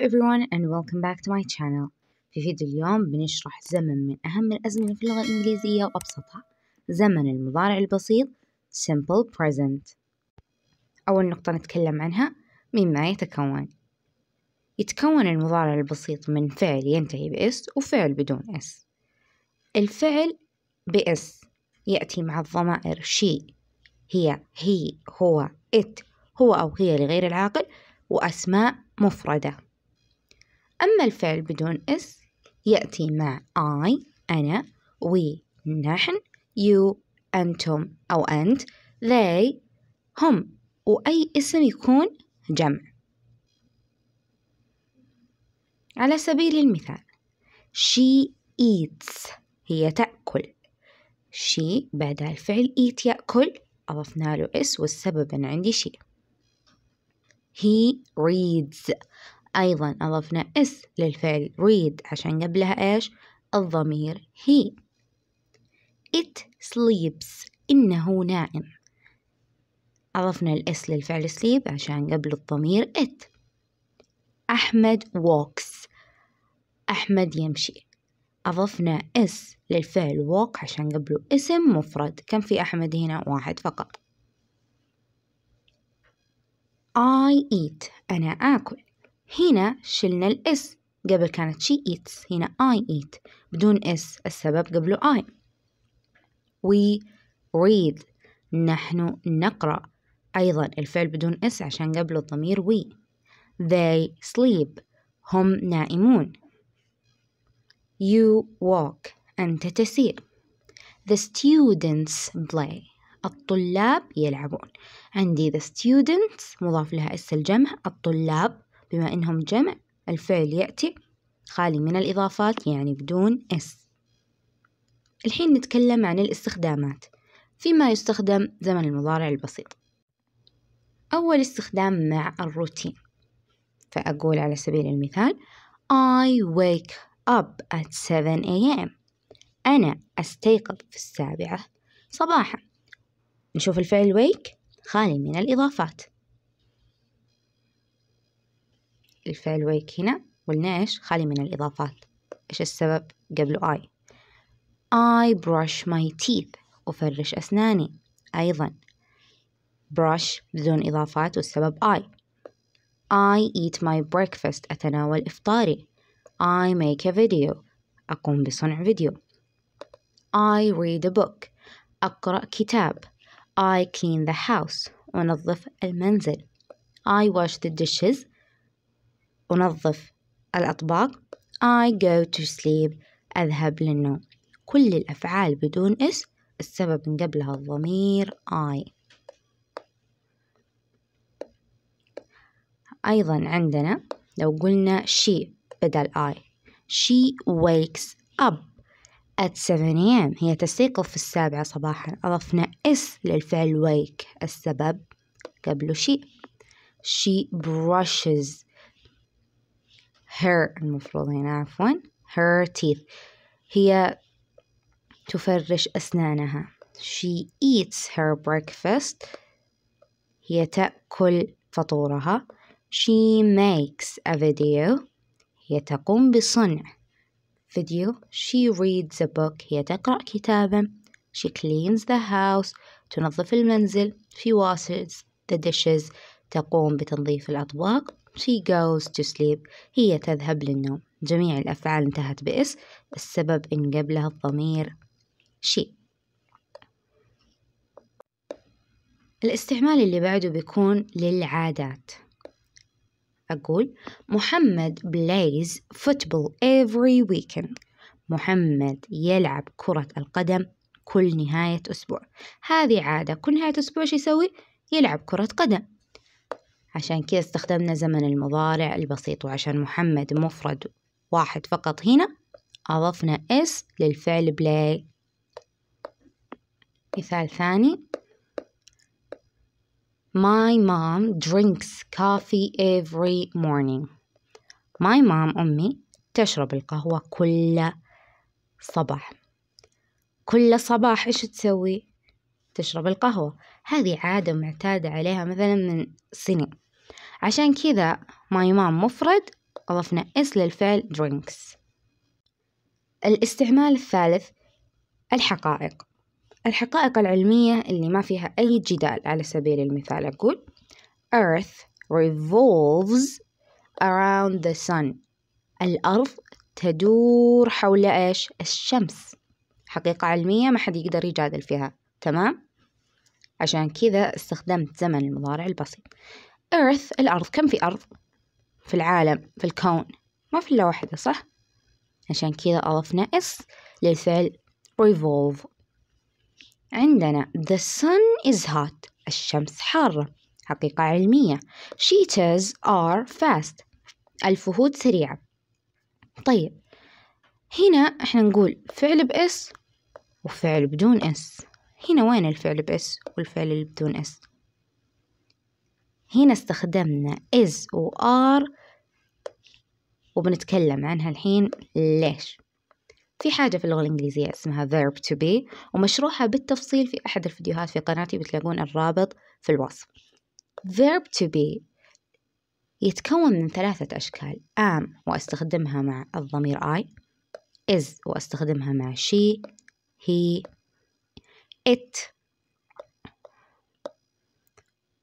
everyone and welcome back to my channel في فيديو اليوم بنشرح زمن من أهم الأزمنة في اللغة الإنجليزية وأبسطها زمن المضارع البسيط simple present أول نقطة نتكلم عنها مما يتكون يتكون المضارع البسيط من فعل ينتهي بإس وفعل بدون إس الفعل بإس يأتي مع الضمائر شي هي هي هو it هو أو هي لغير العاقل وأسماء مفردة أما الفعل بدون اس يأتي مع I أنا we نحن you أنتم أو أنت they هم وأي اسم يكون جمع على سبيل المثال she eats هي تأكل she بعدها الفعل eat يأكل أضفنا له اس والسبب أن عندي شي he reads أيضا أضفنا اس للفعل read عشان قبلها إيش الضمير he it sleeps إنه نائم أضفنا الاس للفعل sleep عشان قبل الضمير it أحمد walks أحمد يمشي أضفنا اس للفعل walk عشان قبله اسم مفرد كم في أحمد هنا واحد فقط I eat أنا آكل هنا شلنا الاس قبل كانت شي ايتس هنا اي ايت بدون اس السبب قبله اي we read نحن نقرأ أيضا الفعل بدون اس عشان قبله الضمير we they sleep هم نائمون you walk أنت تسير the students play الطلاب يلعبون عندي the students مضاف لها اس الجمع الطلاب بما إنهم جمع الفعل يأتي خالي من الإضافات يعني بدون اس الحين نتكلم عن الاستخدامات فيما يستخدم زمن المضارع البسيط أول استخدام مع الروتين فأقول على سبيل المثال I wake up at 7 a.m. أنا أستيقظ في السابعة صباحا نشوف الفعل wake خالي من الإضافات الفعل ويك هنا قلنا إيش خالي من الإضافات إيش السبب قبله I I brush my teeth أفرش أسناني أيضا brush بدون إضافات والسبب I I eat my breakfast أتناول إفطاري I make a video أقوم بصنع فيديو I read a book أقرأ كتاب I clean the house أنظف المنزل I wash the dishes أنظف الأطباق I go to sleep أذهب للنوم كل الأفعال بدون اس السبب من قبلها الضمير I أيضا عندنا لو قلنا she بدل I she wakes up at 7 a.m. هي تستيقظ في السابعة صباحا أضفنا اس للفعل wake السبب قبله she she brushes her المفروض هنا عفوا her teeth هي تفرش أسنانها she eats her breakfast هي تأكل فطورها she makes a video هي تقوم بصنع video she reads a book هي تقرأ كتابا she cleans the house تنظف المنزل she washes the dishes تقوم بتنظيف الأطباق She goes to sleep هي تذهب للنوم جميع الأفعال انتهت بإس السبب إن قبلها الضمير she الاستعمال اللي بعده بيكون للعادات أقول محمد plays football every weekend محمد يلعب كرة القدم كل نهاية أسبوع هذه عادة كل نهاية أسبوع شو يسوي؟ يلعب كرة قدم عشان كذا استخدمنا زمن المضارع البسيط وعشان محمد مفرد واحد فقط هنا أضفنا اس للفعل بلاي مثال ثاني My mom drinks coffee every morning. My mom أمي تشرب القهوة كل صباح كل صباح إيش تسوي؟ تشرب القهوة هذه عادة معتادة عليها مثلا من سنين عشان كذا my mom مفرد أضفنا اس للفعل drinks الاستعمال الثالث الحقائق الحقائق العلمية اللي ما فيها أي جدال على سبيل المثال أقول Earth revolves around the sun الأرض تدور حول إيش؟ الشمس حقيقة علمية ما حد يقدر يجادل فيها تمام عشان كذا استخدمت زمن المضارع البسيط earth الأرض كم في أرض في العالم في الكون ما في إلا واحدة صح عشان كذا أضفنا اس للفعل revolve عندنا the sun is hot الشمس حارة حقيقة علمية cheetahs are fast الفهود سريعة طيب هنا احنا نقول فعل بإس وفعل بدون اس هنا وين الفعل بإس والفعل اللي بدون إس هنا استخدمنا is و are وبنتكلم عنها الحين ليش في حاجة في اللغة الإنجليزية اسمها verb to be ومشروحة بالتفصيل في أحد الفيديوهات في قناتي بتلاقون الرابط في الوصف verb to be يتكون من ثلاثة أشكال am وأستخدمها مع الضمير I is وأستخدمها مع she he it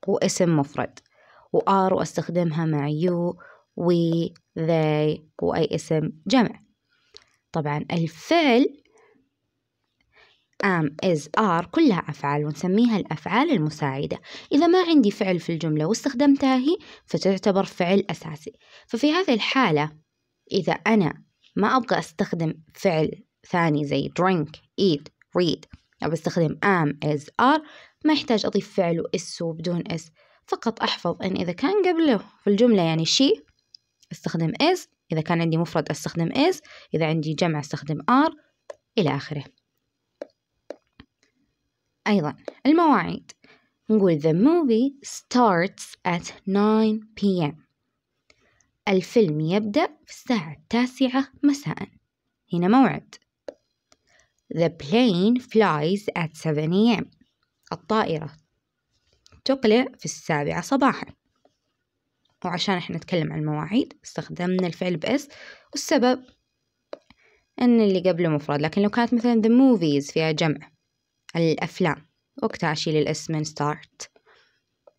واسم مفرد وار واستخدمها مع you we they واي اسم جمع طبعا الفعل am is are كلها أفعال ونسميها الأفعال المساعدة إذا ما عندي فعل في الجملة واستخدمتها هي فتعتبر فعل أساسي ففي هذه الحالة إذا أنا ما أبغى أستخدم فعل ثاني زي drink eat read أو بستخدم am is are ما يحتاج أضيف فعل وإس وبدون إس فقط أحفظ إن إذا كان قبله في الجملة يعني شي استخدم is إذا كان عندي مفرد استخدم is إذا عندي جمع استخدم are إلى آخره أيضا المواعيد نقول the movie starts at 9 p.m. الفيلم يبدأ في الساعة التاسعة مساء هنا موعد The plane flies at 7 a.m. الطائرة تقلع في السابعة صباحا وعشان احنا نتكلم عن المواعيد استخدمنا الفعل بس والسبب ان اللي قبله مفرد لكن لو كانت مثلا the movies فيها جمع الأفلام وقتها أشيل الاسم من start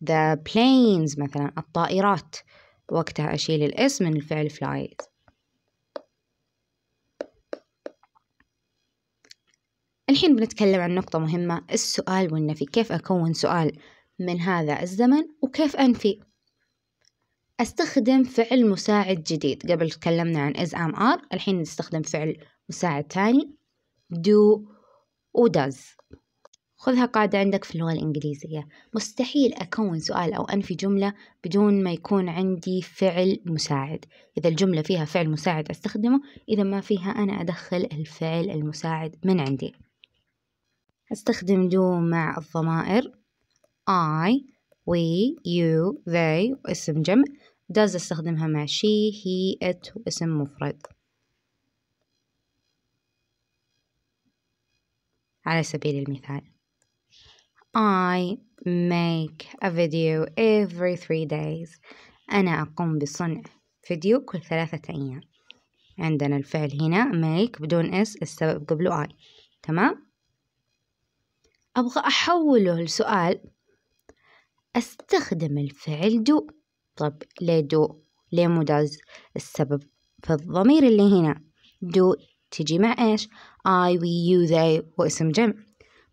the planes مثلا الطائرات وقتها أشيل الاسم من الفعل flies الحين بنتكلم عن نقطة مهمة السؤال والنفي كيف أكون سؤال من هذا الزمن وكيف أنفي أستخدم فعل مساعد جديد قبل تكلمنا عن is am are الحين نستخدم فعل مساعد تاني do و does خذها قاعدة عندك في اللغة الإنجليزية مستحيل أكون سؤال أو أنفي جملة بدون ما يكون عندي فعل مساعد إذا الجملة فيها فعل مساعد أستخدمه إذا ما فيها أنا أدخل الفعل المساعد من عندي أستخدم do مع الضمائر I we you they واسم جمع does أستخدمها مع she he it واسم مفرد على سبيل المثال I make a video every three days أنا أقوم بصنع فيديو كل ثلاثة أيام عندنا الفعل هنا make بدون اس السبب قبله I تمام أبغى أحوله لسؤال أستخدم الفعل دو طب ليه دو ليه مو السبب في الضمير اللي هنا دو تجي مع إيش I we you they واسم جمع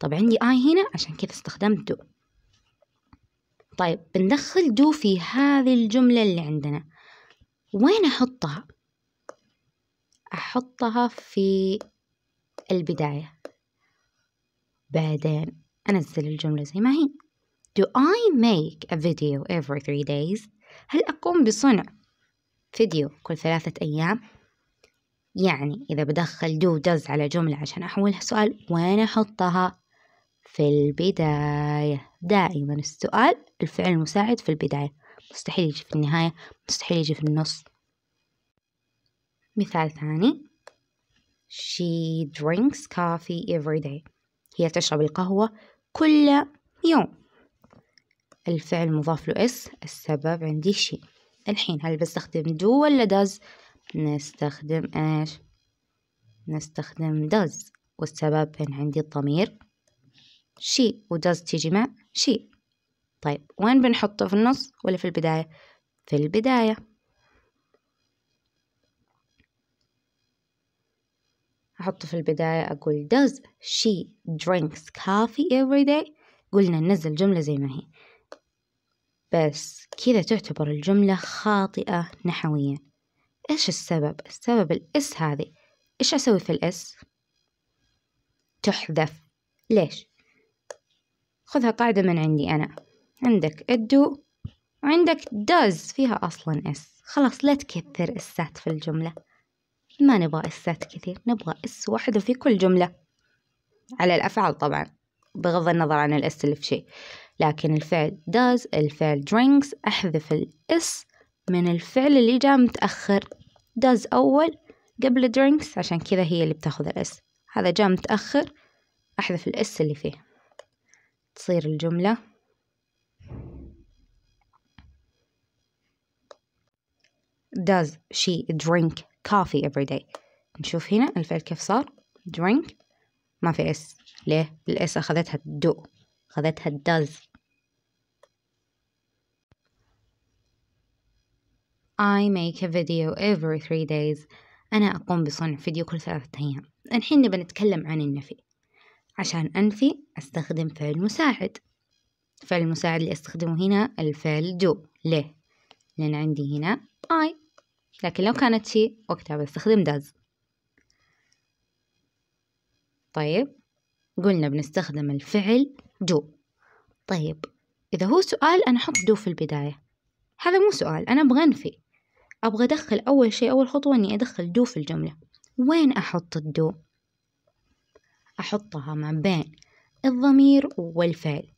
طب عندي I هنا عشان كذا استخدمت دو طيب بندخل دو في هذه الجملة اللي عندنا وين أحطها؟ أحطها في البداية بعدين أنزل الجملة زي ما هي Do I make a video every three days؟ هل أقوم بصنع فيديو كل ثلاثة أيام؟ يعني إذا بدخل do does على جملة عشان أحولها سؤال وين أحطها؟ في البداية دائما السؤال الفعل المساعد في البداية مستحيل يجي في النهاية مستحيل يجي في النص مثال ثاني She drinks coffee every day هي تشرب القهوة كل يوم الفعل مضاف له اس السبب عندي شي الحين هل بستخدم دو ولا داز نستخدم ايش نستخدم داز والسبب كان عندي الضمير شي وداز تيجي مع شي طيب وين بنحطه في النص ولا في البداية في البداية أحطه في البداية أقول does she drinks coffee every day قلنا ننزل جملة زي ما هي بس كذا تعتبر الجملة خاطئة نحويا إيش السبب؟ السبب الإس هذه إيش أسوي في الإس؟ تحذف ليش؟ خذها قاعدة من عندي أنا عندك الدو وعندك does فيها أصلا إس خلاص لا تكثر إسات في الجملة ما نبغى إسات كثير نبغى إس واحدة في كل جملة على الأفعال طبعا بغض النظر عن الإس اللي في شيء لكن الفعل does الفعل drinks أحذف الإس من الفعل اللي جاء متأخر does أول قبل drinks عشان كذا هي اللي بتاخذ الإس هذا جاء متأخر أحذف الإس اللي فيه تصير الجملة does she drink coffee every day نشوف هنا الفعل كيف صار drink ما في اس ليه الاس اخذتها do اخذتها does I make a video every three days أنا أقوم بصنع فيديو كل ثلاثة أيام الحين نبي نتكلم عن النفي عشان أنفي أستخدم فعل مساعد فعل المساعد اللي أستخدمه هنا الفعل do ليه؟ لأن عندي هنا I لكن لو كانت شي وقتها بستخدم داز طيب قلنا بنستخدم الفعل دو طيب إذا هو سؤال أنا أحط دو في البداية هذا مو سؤال أنا أبغى أنفي أبغى أدخل أول شيء أول خطوة إني أدخل دو في الجملة وين أحط الدو؟ أحطها ما بين الضمير والفعل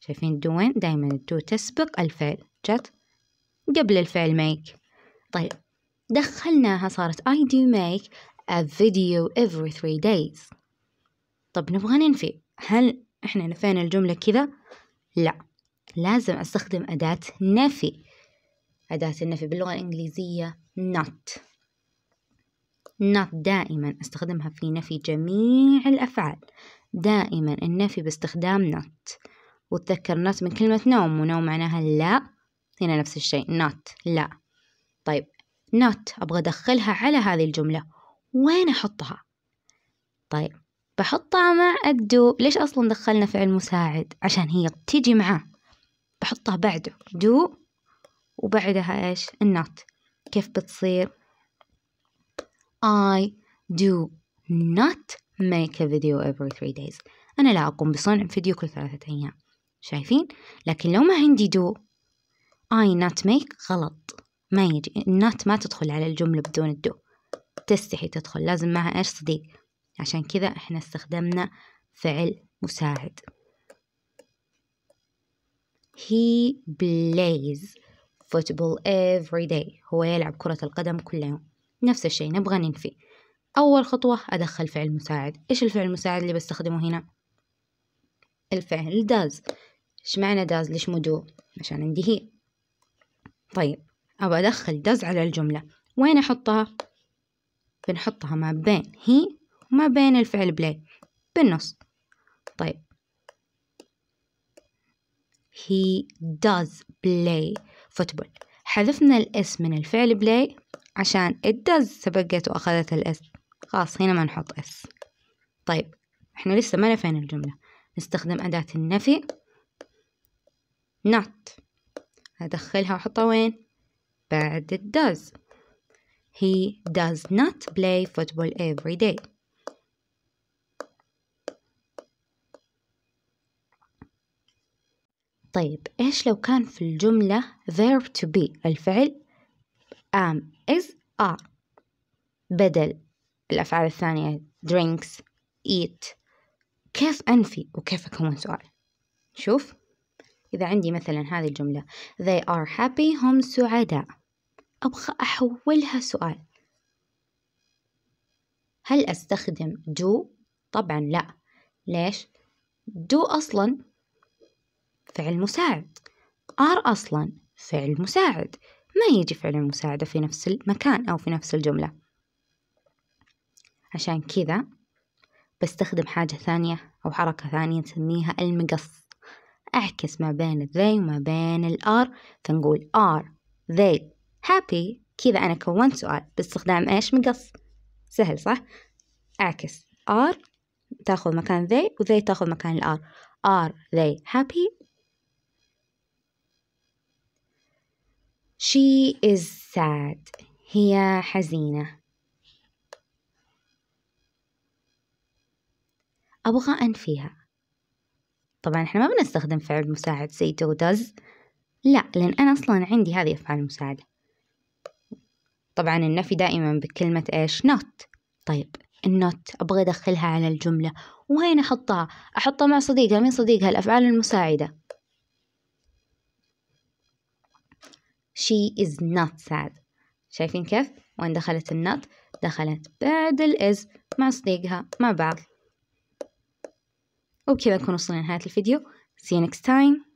شايفين دو وين؟ دايما الدو تسبق الفعل جت قبل الفعل ميك طيب دخلناها صارت I do make a video every three days طب نبغى ننفي هل إحنا نفينا الجملة كذا؟ لا لازم أستخدم أداة نفي أداة النفي باللغة الإنجليزية not not دائما أستخدمها في نفي جميع الأفعال دائما النفي باستخدام not وتذكر not من كلمة نوم ونوم معناها لا هنا نفس الشيء not لا طيب not أبغى أدخلها على هذه الجملة وين أحطها؟ طيب بحطها مع أدو ليش أصلا دخلنا فعل مساعد عشان هي تيجي معاه بحطها بعده دو وبعدها إيش النوت كيف بتصير I do not make a video every three days أنا لا أقوم بصنع فيديو كل ثلاثة أيام شايفين لكن لو ما عندي do I not make غلط ما يجي النوت ما تدخل على الجملة بدون الدو تستحي تدخل لازم معها إيش صديق عشان كذا إحنا استخدمنا فعل مساعد He plays football every day هو يلعب كرة القدم كل يوم نفس الشيء نبغى ننفي أول خطوة أدخل فعل مساعد إيش الفعل المساعد اللي بستخدمه هنا؟ الفعل does إيش معنى does ليش مو do؟ عشان عندي هي طيب أبى أدخل does على الجملة وين أحطها؟ بنحطها ما بين هي وما بين الفعل بلاي بالنص طيب he does play football حذفنا الاس من الفعل بلاي عشان it does سبقت وأخذت الاس خلاص هنا ما نحط اس طيب احنا لسه ما لفينا الجملة نستخدم أداة النفي not أدخلها وأحطها وين but it does. He does not play football every day. طيب إيش لو كان في الجملة verb to be الفعل am is are بدل الأفعال الثانية drinks eat كيف أنفي وكيف أكون سؤال شوف إذا عندي مثلا هذه الجملة they are happy هم سعداء أبغى أحولها سؤال هل أستخدم دو؟ طبعا لا ليش؟ دو أصلا فعل مساعد آر أصلا فعل مساعد ما يجي فعل المساعدة في نفس المكان أو في نفس الجملة عشان كذا بستخدم حاجة ثانية أو حركة ثانية نسميها المقص أعكس ما بين الذي وما بين الآر فنقول آر they happy كذا أنا كونت سؤال باستخدام إيش مقص سهل صح أعكس R تاخذ مكان they و they تاخذ مكان ال R are they happy she is sad هي حزينة أبغى أنفيها طبعا احنا ما بنستخدم فعل مساعد say do does لا لأن أنا أصلا عندي هذه أفعال مساعدة طبعا النفي دائما بكلمة إيش not طيب النوت أبغى أدخلها على الجملة وين أحطها أحطها مع صديقها مين صديقها الأفعال المساعدة she is not sad شايفين كيف وين دخلت النوت دخلت بعد الإز مع صديقها مع بعض وبكذا نكون وصلنا لنهاية الفيديو see you next time